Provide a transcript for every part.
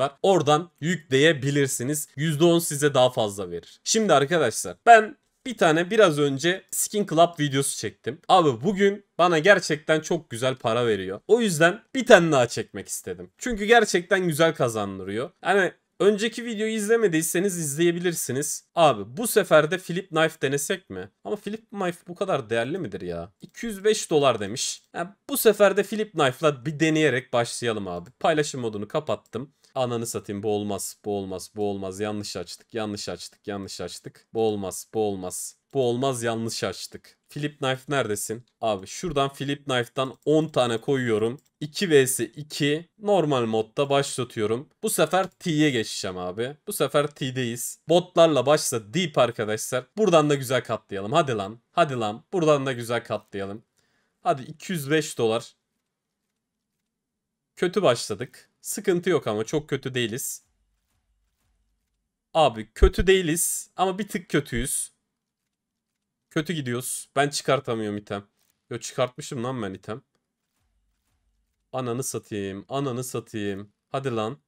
var. Oradan yükleyebilirsiniz. %10 size daha fazla verir. Şimdi arkadaşlar ben bir tane biraz önce Skin Club videosu çektim. Abi bugün bana gerçekten çok güzel para veriyor. O yüzden bir tane daha çekmek istedim. Çünkü gerçekten güzel kazandırıyor. Hani Önceki videoyu izlemediyseniz izleyebilirsiniz. Abi bu sefer de Philip Knife denesek mi? Ama Philip Knife bu kadar değerli midir ya? 205 dolar demiş. Yani bu sefer de Philip Knife'la bir deneyerek başlayalım abi. Paylaşım modunu kapattım. Ananı satayım bu olmaz, bu olmaz, bu olmaz. Yanlış açtık, yanlış açtık, yanlış açtık. Bu olmaz, bu olmaz. Bu olmaz yanlış açtık. Philip Knife neredesin? Abi şuradan Philip Knife'dan 10 tane koyuyorum. 2 vs 2 normal modda başlatıyorum. Bu sefer T'ye geçeceğim abi. Bu sefer T'deyiz. Botlarla başla deep arkadaşlar. Buradan da güzel katlayalım. Hadi lan. Hadi lan. Buradan da güzel katlayalım. Hadi 205 dolar. Kötü başladık. Sıkıntı yok ama çok kötü değiliz. Abi kötü değiliz ama bir tık kötüyüz. Kötü gidiyoruz. Ben çıkartamıyorum item. Yo çıkartmışım lan ben item. Ananı satayım. Ananı satayım. Hadi lan.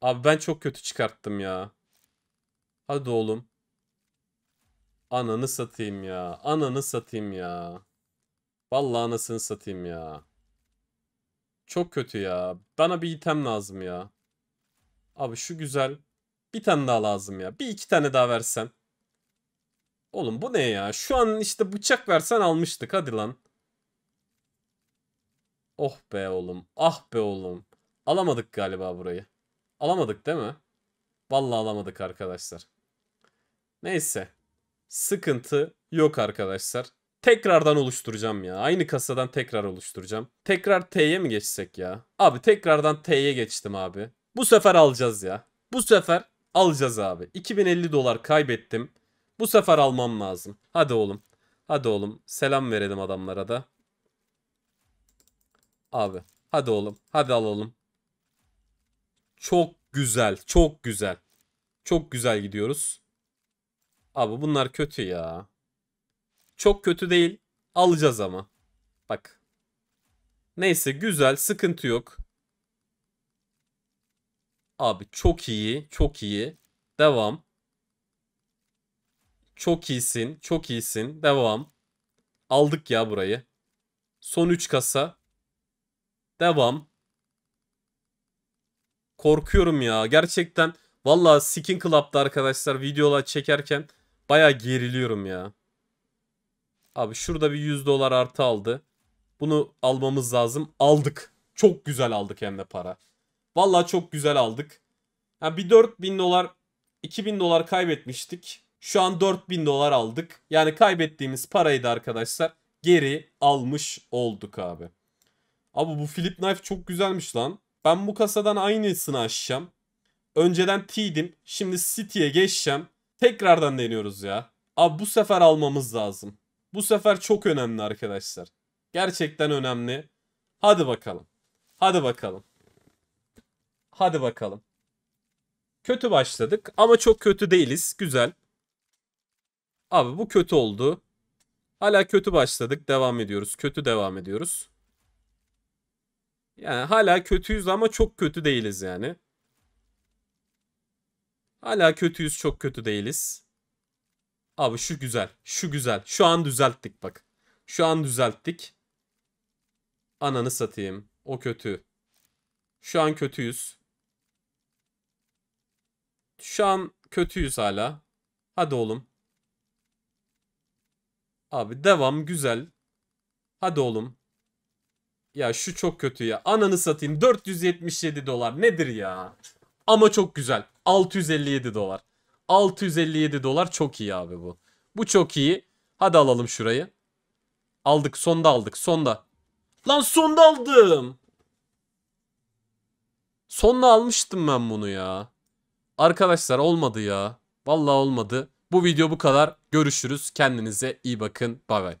Abi ben çok kötü çıkarttım ya. Hadi oğlum. Ananı satayım ya. Ananı satayım ya. Vallahi anasını satayım ya. Çok kötü ya. Bana bir item lazım ya. Abi şu güzel. Bir tane daha lazım ya. Bir iki tane daha versen. Oğlum bu ne ya? Şu an işte bıçak versen almıştık. Hadi lan. Oh be oğlum. Ah be oğlum. Alamadık galiba burayı. Alamadık değil mi? Vallahi alamadık arkadaşlar. Neyse. Sıkıntı yok arkadaşlar. Tekrardan oluşturacağım ya. Aynı kasadan tekrar oluşturacağım. Tekrar T'ye mi geçsek ya? Abi tekrardan T'ye geçtim abi. Bu sefer alacağız ya. Bu sefer alacağız abi. 2050 dolar kaybettim. Bu sefer almam lazım. Hadi oğlum. Hadi oğlum. Selam verelim adamlara da. Abi. Hadi oğlum. Hadi alalım. Çok güzel. Çok güzel. Çok güzel gidiyoruz. Abi bunlar kötü ya. Çok kötü değil. Alacağız ama. Bak. Neyse güzel sıkıntı yok. Abi çok iyi çok iyi. Devam. Çok iyisin çok iyisin. Devam. Aldık ya burayı. Son 3 kasa. Devam. Korkuyorum ya gerçekten. Valla Skin Club'da arkadaşlar videolar çekerken baya geriliyorum ya. Abi şurada bir 100 dolar artı aldı. Bunu almamız lazım. Aldık. Çok güzel aldık hem de para. Vallahi çok güzel aldık. Yani bir 4000 dolar 2000 dolar kaybetmiştik. Şu an 4000 dolar aldık. Yani kaybettiğimiz parayı da arkadaşlar geri almış olduk abi. Abi bu flip knife çok güzelmiş lan. Ben bu kasadan aynısını açacağım. Önceden T'dim. Şimdi City'ye geçeceğim. Tekrardan deniyoruz ya. Abi bu sefer almamız lazım. Bu sefer çok önemli arkadaşlar. Gerçekten önemli. Hadi bakalım. Hadi bakalım. Hadi bakalım. Kötü başladık ama çok kötü değiliz. Güzel. Abi bu kötü oldu. Hala kötü başladık. Devam ediyoruz. Kötü devam ediyoruz. Yani hala kötüyüz ama çok kötü değiliz yani. Hala kötüyüz çok kötü değiliz. Abi şu güzel. Şu güzel. Şu an düzelttik bak. Şu an düzelttik. Ananı satayım. O kötü. Şu an kötüyüz. Şu an kötüyüz hala. Hadi oğlum. Abi devam güzel. Hadi oğlum. Ya şu çok kötü ya. Ananı satayım. 477 dolar nedir ya? Ama çok güzel. 657 dolar. 657 dolar çok iyi abi bu. Bu çok iyi. Hadi alalım şurayı. Aldık sonda aldık sonda. Lan sonda aldım. Sonda almıştım ben bunu ya. Arkadaşlar olmadı ya. Vallahi olmadı. Bu video bu kadar. Görüşürüz. Kendinize iyi bakın. Bye bye.